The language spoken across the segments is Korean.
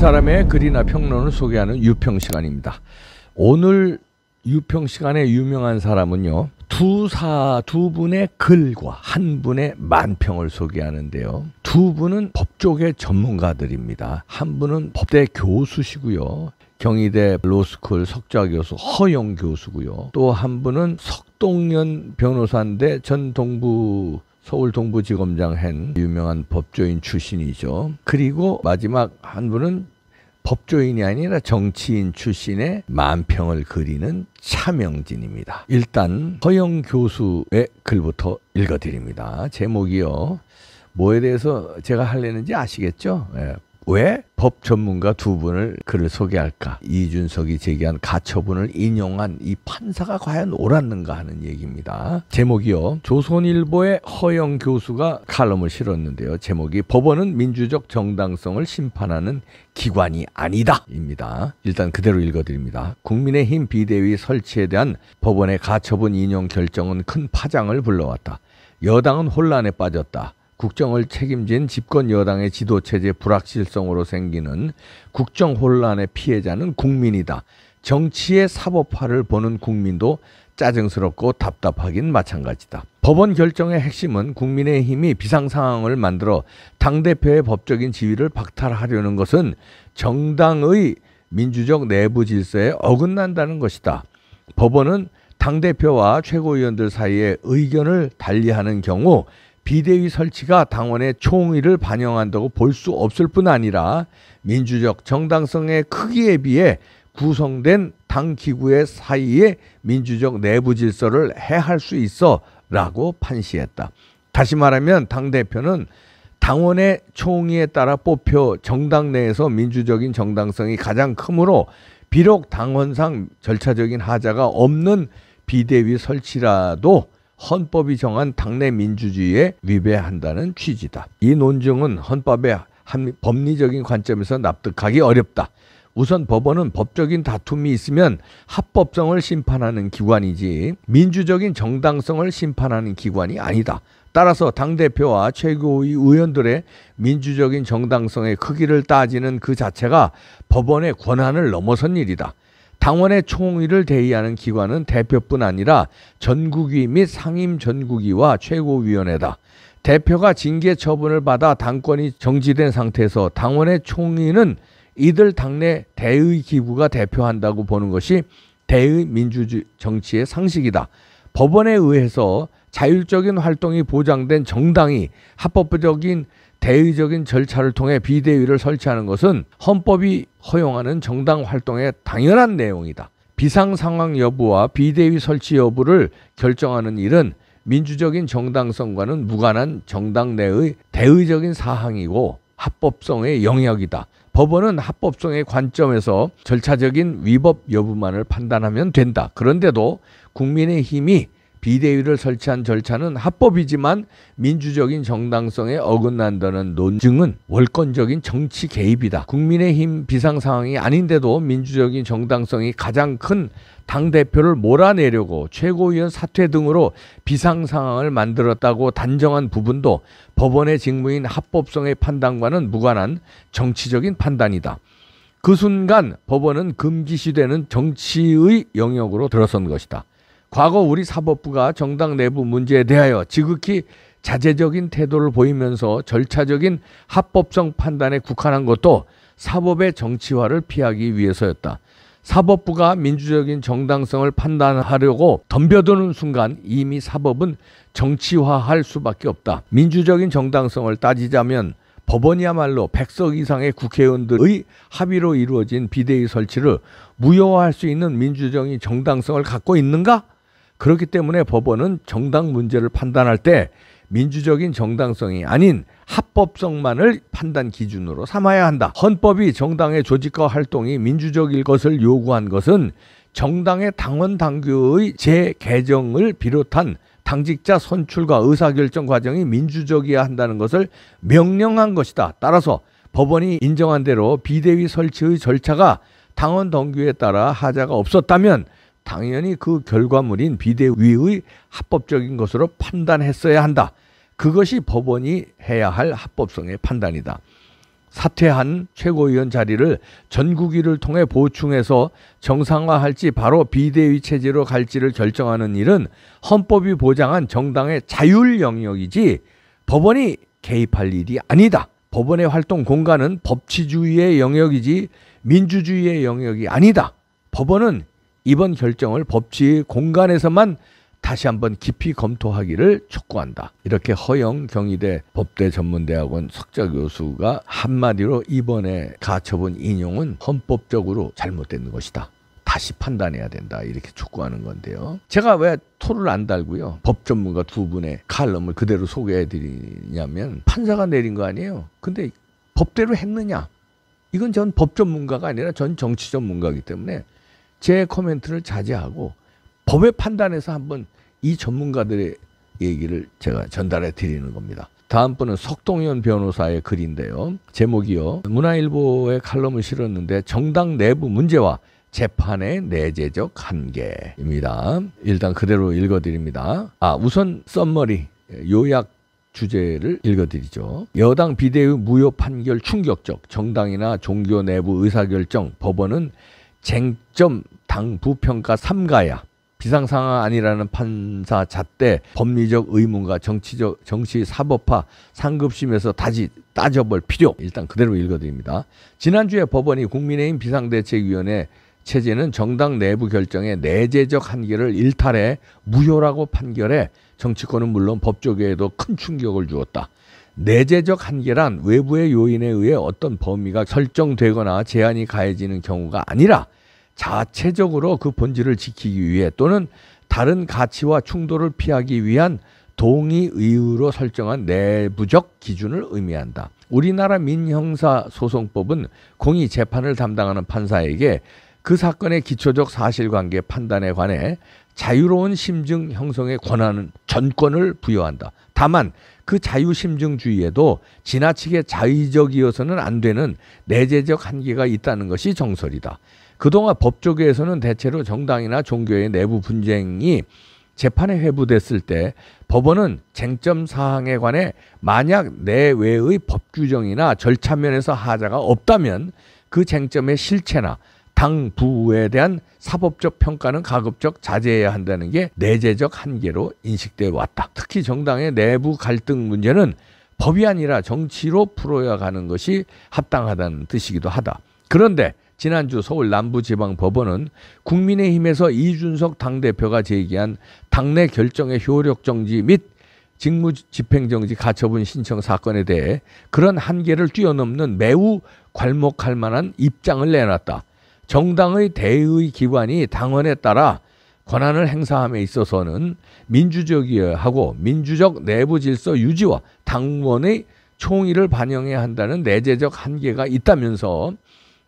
사람의 글이나 평론을 소개하는 유평 시간입니다. 오늘 유평 시간의 유명한 사람은요. 두 사, 두 분의 글과 한 분의 만평을 소개하는데요. 두 분은 법조계 전문가들입니다. 한 분은 법대 교수시고요. 경희대 로스쿨 석좌교수 허영 교수고요. 또 한 분은 석동연 변호사인데 전 동부 서울 동부지검장 한 유명한 법조인 출신이죠. 그리고 마지막 한 분은 법조인이 아니라 정치인 출신의 만평을 그리는 차명진입니다. 일단 서영 교수의 글부터 읽어드립니다. 제목이요. 뭐에 대해서 제가 할려는지 아시겠죠? 예, 왜법 전문가 두 분을 글을 소개할까? 이준석이 제기한 가처분을 인용한 이 판사가 과연 옳았는가 하는 얘기입니다. 제목이요. 조선일보의 허영 교수가 칼럼을 실었는데요. 제목이 법원은 민주적 정당성을 심판하는 기관이 아니다. 입니다. 일단 그대로 읽어드립니다. 국민의힘 비대위 설치에 대한 법원의 가처분 인용 결정은 큰 파장을 불러왔다. 여당은 혼란에 빠졌다. 국정을 책임진 집권 여당의 지도체제 불확실성으로 생기는 국정 혼란의 피해자는 국민이다. 정치의 사법화를 보는 국민도 짜증스럽고 답답하긴 마찬가지다. 법원 결정의 핵심은 국민의힘이 비상상황을 만들어 당대표의 법적인 지위를 박탈하려는 것은 정당의 민주적 내부 질서에 어긋난다는 것이다. 법원은 당대표와 최고위원들 사이에 의견을 달리하는 경우 비대위 설치가 당원의 총의를 반영한다고 볼 수 없을 뿐 아니라 민주적 정당성의 크기에 비해 구성된 당 기구의 사이에 민주적 내부 질서를 해할 수 있어라고 판시했다. 다시 말하면 당 대표는 당원의 총의에 따라 뽑혀 정당 내에서 민주적인 정당성이 가장 크므로 비록 당원상 절차적인 하자가 없는 비대위 설치라도 헌법이 정한 당내 민주주의에 위배한다는 취지다. 이 논증은 헌법의 한 법리적인 관점에서 납득하기 어렵다. 우선 법원은 법적인 다툼이 있으면 합법성을 심판하는 기관이지 민주적인 정당성을 심판하는 기관이 아니다. 따라서 당대표와 최고위 의원들의 민주적인 정당성의 크기를 따지는 그 자체가 법원의 권한을 넘어선 일이다. 당원의 총의를 대의하는 기관은 대표뿐 아니라 전국위 및 상임 전국위와 최고위원회다. 대표가 징계 처분을 받아 당권이 정지된 상태에서 당원의 총의는 이들 당내 대의 기구가 대표한다고 보는 것이 대의 민주 정치의 상식이다. 법원에 의해서 자율적인 활동이 보장된 정당이 합법적인 대의적인 절차를 통해 비대위를 설치하는 것은 헌법이 허용하는 정당 활동의 당연한 내용이다. 비상 상황 여부와 비대위 설치 여부를 결정하는 일은 민주적인 정당성과는 무관한 정당 내의 대의적인 사항이고 합법성의 영역이다. 법원은 합법성의 관점에서 절차적인 위법 여부만을 판단하면 된다. 그런데도 국민의 힘이 비대위를 설치한 절차는 합법이지만 민주적인 정당성에 어긋난다는 논증은 월권적인 정치 개입이다. 국민의힘 비상 상황이 아닌데도 민주적인 정당성이 가장 큰 당대표를 몰아내려고 최고위원 사퇴 등으로 비상 상황을 만들었다고 단정한 부분도 법원의 직무인 합법성의 판단과는 무관한 정치적인 판단이다. 그 순간 법원은 금기시되는 정치의 영역으로 들어선 것이다. 과거 우리 사법부가 정당 내부 문제에 대하여 지극히 자제적인 태도를 보이면서 절차적인 합법성 판단에 국한한 것도 사법의 정치화를 피하기 위해서였다. 사법부가 민주적인 정당성을 판단하려고 덤벼드는 순간 이미 사법은 정치화할 수밖에 없다. 민주적인 정당성을 따지자면 법원이야말로 100석 이상의 국회의원들의 합의로 이루어진 비대위 설치를 무효화할 수 있는 민주적인 정당성을 갖고 있는가? 그렇기 때문에 법원은 정당 문제를 판단할 때 민주적인 정당성이 아닌 합법성만을 판단 기준으로 삼아야 한다. 헌법이 정당의 조직과 활동이 민주적일 것을 요구한 것은 정당의 당원 당규의 재개정을 비롯한 당직자 선출과 의사결정 과정이 민주적이어야 한다는 것을 명령한 것이다. 따라서 법원이 인정한 대로 비대위 설치의 절차가 당원 당규에 따라 하자가 없었다면 당연히 그 결과물인 비대위의 합법적인 것으로 판단했어야 한다. 그것이 법원이 해야 할 합법성의 판단이다. 사퇴한 최고위원 자리를 전국위를 통해 보충해서 정상화할지 바로 비대위 체제로 갈지를 결정하는 일은 헌법이 보장한 정당의 자율 영역이지 법원이 개입할 일이 아니다. 법원의 활동 공간은 법치주의의 영역이지 민주주의의 영역이 아니다. 법원은 이번 결정을 법치의 공간에서만 다시 한번 깊이 검토하기를 촉구한다. 이렇게 허영 경희대 법대 전문대학원 석자 교수가 한마디로 이번에 가처분 인용은 헌법적으로 잘못된 것이다. 다시 판단해야 된다 이렇게 촉구하는 건데요. 제가 왜 토를 안 달고요. 법 전문가 두 분의 칼럼을 그대로 소개해 드리냐면 판사가 내린 거 아니에요. 근데 법대로 했느냐? 이건 전법 전문가가 아니라 전 정치 전문가이기 때문에 제 코멘트를 자제하고 법의 판단에서 한번 이 전문가들의 얘기를 제가 전달해 드리는 겁니다. 다음 분은 석동현 변호사의 글인데요. 제목이요. 문화일보의 칼럼을 실었는데 정당 내부 문제와 재판의 내재적 한계입니다. 일단 그대로 읽어드립니다. 아, 우선 썸머리, 요약 주제를 읽어드리죠. 여당 비대위 무효 판결 충격적, 정당이나 종교 내부 의사결정, 법원은 쟁점 당부 평가 3가야 비상상황 아니라는 판사 잣대 법리적 의문과 정치적 정치 사법화 상급심에서 다시 따져볼 필요 일단 그대로 읽어드립니다. 지난주에 법원이 국민의힘 비상대책위원회 체제는 정당 내부 결정의 내재적 한계를 일탈해 무효라고 판결해 정치권은 물론 법조계에도 큰 충격을 주었다. 내재적 한계란 외부의 요인에 의해 어떤 범위가 설정되거나 제한이 가해지는 경우가 아니라 자체적으로 그 본질을 지키기 위해 또는 다른 가치와 충돌을 피하기 위한 동의 의유로 설정한 내부적 기준을 의미한다. 우리나라 민형사 소송법은 공의 재판을 담당하는 판사에게 그 사건의 기초적 사실관계 판단에 관해 자유로운 심증 형성의 권한 전권을 부여한다. 다만 그 자유심증주의에도 지나치게 자의적이어서는 안 되는 내재적 한계가 있다는 것이 정설이다. 그동안 법조계에서는 대체로 정당이나 종교의 내부 분쟁이 재판에 회부됐을 때 법원은 쟁점 사항에 관해 만약 내외의 법 규정이나 절차면에서 하자가 없다면 그 쟁점의 실체나 당 부에 대한 사법적 평가는 가급적 자제해야 한다는 게 내재적 한계로 인식돼 왔다. 특히 정당의 내부 갈등 문제는 법이 아니라 정치로 풀어야 가는 것이 합당하다는 뜻이기도 하다. 그런데 지난주 서울 남부지방법원은 국민의힘에서 이준석 당대표가 제기한 당내 결정의 효력정지 및 직무 집행정지 가처분 신청 사건에 대해 그런 한계를 뛰어넘는 매우 괄목할 만한 입장을 내놨다. 정당의 대의 기관이 당원에 따라 권한을 행사함에 있어서는 민주적이어야 하고 민주적 내부 질서 유지와 당원의 총의를 반영해야 한다는 내재적 한계가 있다면서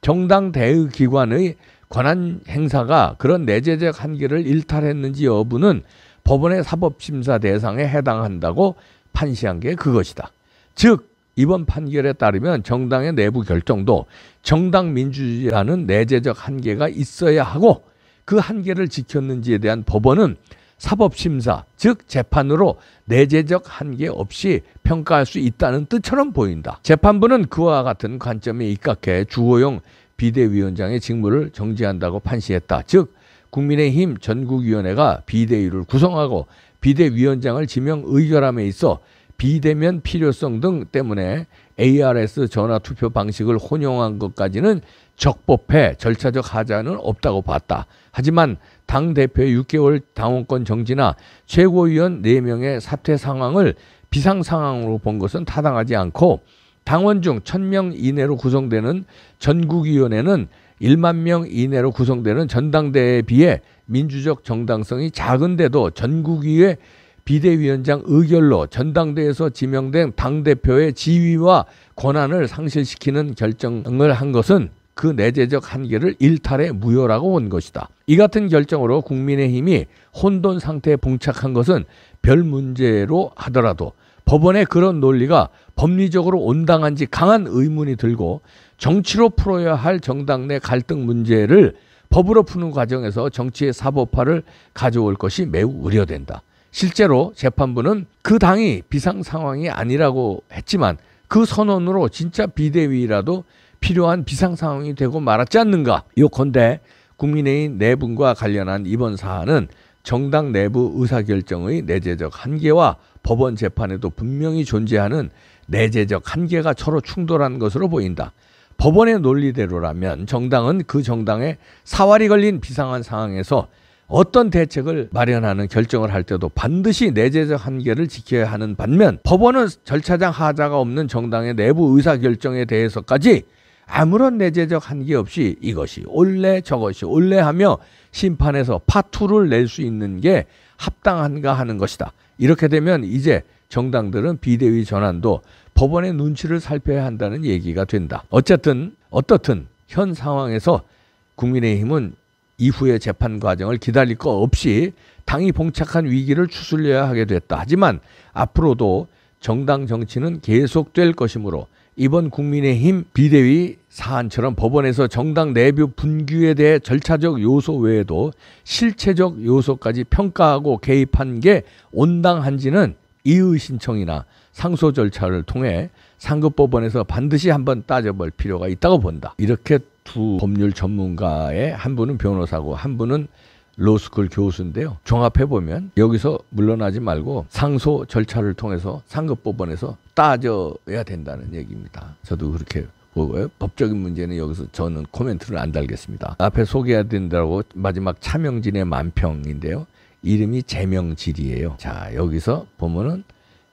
정당 대의 기관의 권한 행사가 그런 내재적 한계를 일탈했는지 여부는 법원의 사법심사 대상에 해당한다고 판시한 게 그것이다. 즉 이번 판결에 따르면 정당의 내부 결정도 정당 민주주의라는 내재적 한계가 있어야 하고 그 한계를 지켰는지에 대한 법원은 사법심사, 즉 재판으로 내재적 한계 없이 평가할 수 있다는 뜻처럼 보인다. 재판부는 그와 같은 관점에 입각해 주호영 비대위원장의 직무를 정지한다고 판시했다. 즉 국민의힘 전국위원회가 비대위를 구성하고 비대위원장을 지명 의결함에 있어 비대면 필요성 등 때문에 ARS 전화 투표 방식을 혼용한 것까지는 적법해 절차적 하자는 없다고 봤다. 하지만 당 대표의 6개월 당원권 정지나 최고위원 4명의 사퇴 상황을 비상 상황으로 본 것은 타당하지 않고 당원 중 1000명 이내로 구성되는 전국위원회는 1만 명 이내로 구성되는 전당대회에 비해 민주적 정당성이 작은데도 전국위에 비대위원장 의결로 전당대에서 지명된 당대표의 지위와 권한을 상실시키는 결정을 한 것은 그 내재적 한계를 일탈의 무효라고 본 것이다. 이 같은 결정으로 국민의힘이 혼돈 상태에 봉착한 것은 별 문제로 하더라도 법원의 그런 논리가 법리적으로 온당한지 강한 의문이 들고 정치로 풀어야 할 정당 내 갈등 문제를 법으로 푸는 과정에서 정치의 사법화를 가져올 것이 매우 우려된다. 실제로 재판부는 그 당이 비상 상황이 아니라고 했지만 그 선언으로 진짜 비대위라도 필요한 비상 상황이 되고 말았지 않는가. 요컨대 국민의힘 내분과 관련한 이번 사안은 정당 내부 의사결정의 내재적 한계와 법원 재판에도 분명히 존재하는 내재적 한계가 서로 충돌한 것으로 보인다. 법원의 논리대로라면 정당은 그 정당의 사활이 걸린 비상한 상황에서 어떤 대책을 마련하는 결정을 할 때도 반드시 내재적 한계를 지켜야 하는 반면 법원은 절차상 하자가 없는 정당의 내부 의사결정에 대해서까지 아무런 내재적 한계 없이 이것이 올래 저것이 올래 하며 심판에서 파투를 낼 수 있는 게 합당한가 하는 것이다. 이렇게 되면 이제 정당들은 비대위 전환도 법원의 눈치를 살펴야 한다는 얘기가 된다. 어쨌든 어떻든 현 상황에서 국민의힘은 이후의 재판 과정을 기다릴 것 없이 당이 봉착한 위기를 추슬려야 하게 됐다. 하지만 앞으로도 정당 정치는 계속될 것이므로 이번 국민의힘 비대위 사안처럼 법원에서 정당 내부 분규에 대해 절차적 요소 외에도 실체적 요소까지 평가하고 개입한 게 온당한지는 이의 신청이나 상소 절차를 통해 상급 법원에서 반드시 한번 따져볼 필요가 있다고 본다. 이렇게 두 법률 전문가의 한 분은 변호사고 한 분은 로스쿨 교수인데요. 종합해 보면 여기서 물러나지 말고 상소 절차를 통해서 상급법원에서 따져야 된다는 얘기입니다. 저도 그렇게 보고요. 법적인 문제는 여기서 저는 코멘트를 안 달겠습니다. 앞에 소개해야 된다고 마지막 차명진의 만평인데요. 이름이 제명질이에요. 자 여기서 보면은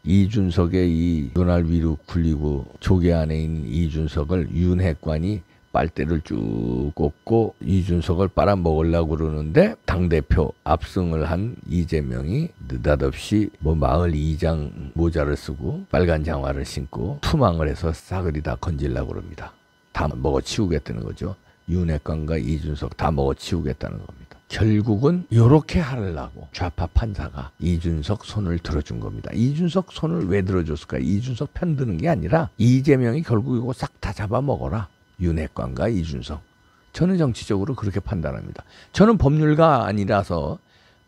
이준석의 이 눈알 위로 굴리고 조계 안에 있는 이준석을 윤핵관이 빨대를 쭉 꽂고 이준석을 빨아먹으려고 그러는데 당대표 압승을 한 이재명이 느닷없이 뭐 마을 이장 모자를 쓰고 빨간 장화를 신고 투망을 해서 싸그리 다 건질려고 그럽니다. 다 먹어치우겠다는 거죠. 윤핵관과 이준석 다 먹어치우겠다는 겁니다. 결국은 이렇게 하려고 좌파 판사가 이준석 손을 들어준 겁니다. 이준석 손을 왜 들어줬을까? 이준석 편 드는 게 아니라 이재명이 결국 이거 싹 다 잡아먹어라. 윤핵관과 이준석. 저는 정치적으로 그렇게 판단합니다. 저는 법률가 아니라서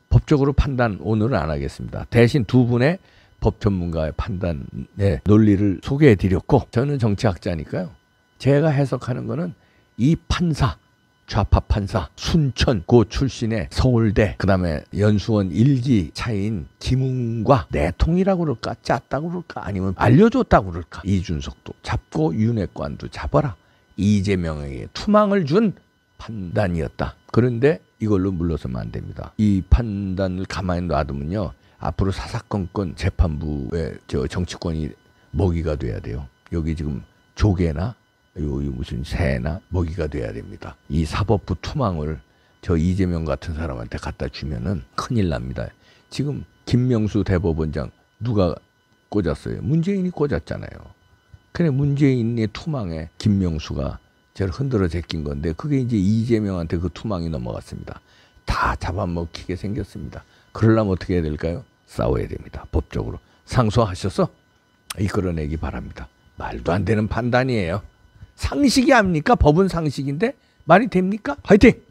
법적으로 판단 오늘은 안 하겠습니다. 대신 두 분의 법 전문가의 판단의 논리를 소개해 드렸고 저는 정치학자니까요. 제가 해석하는 거는 이 판사 좌파 판사 순천 고 출신의 서울대 그다음에 연수원 일기 차인 김웅과 내통이라고 그럴까 짰다고 그럴까 아니면 알려줬다고 그럴까 이준석도 잡고 윤핵관도 잡아라 이재명에게 투망을 준 판단이었다. 그런데 이걸로 물러서면 안 됩니다. 이 판단을 가만히 놔두면요. 앞으로 사사건건 재판부의 저 정치권이 먹이가 돼야 돼요. 여기 지금 조개나 요, 요 무슨 새나 먹이가 돼야 됩니다. 이 사법부 투망을 저 이재명 같은 사람한테 갖다 주면은 큰일 납니다. 지금 김명수 대법원장 누가 꽂았어요? 문재인이 꽂았잖아요. 그래 문재인의 투망에 김명수가 저를 흔들어 제낀 건데 그게 이제 이재명한테 그 투망이 넘어갔습니다. 다 잡아먹히게 생겼습니다. 그러려면 어떻게 해야 될까요? 싸워야 됩니다. 법적으로. 상소하셔서 이끌어내기 바랍니다. 말도 안 되는 판단이에요. 상식이 압니까? 법은 상식인데 말이 됩니까? 화이팅!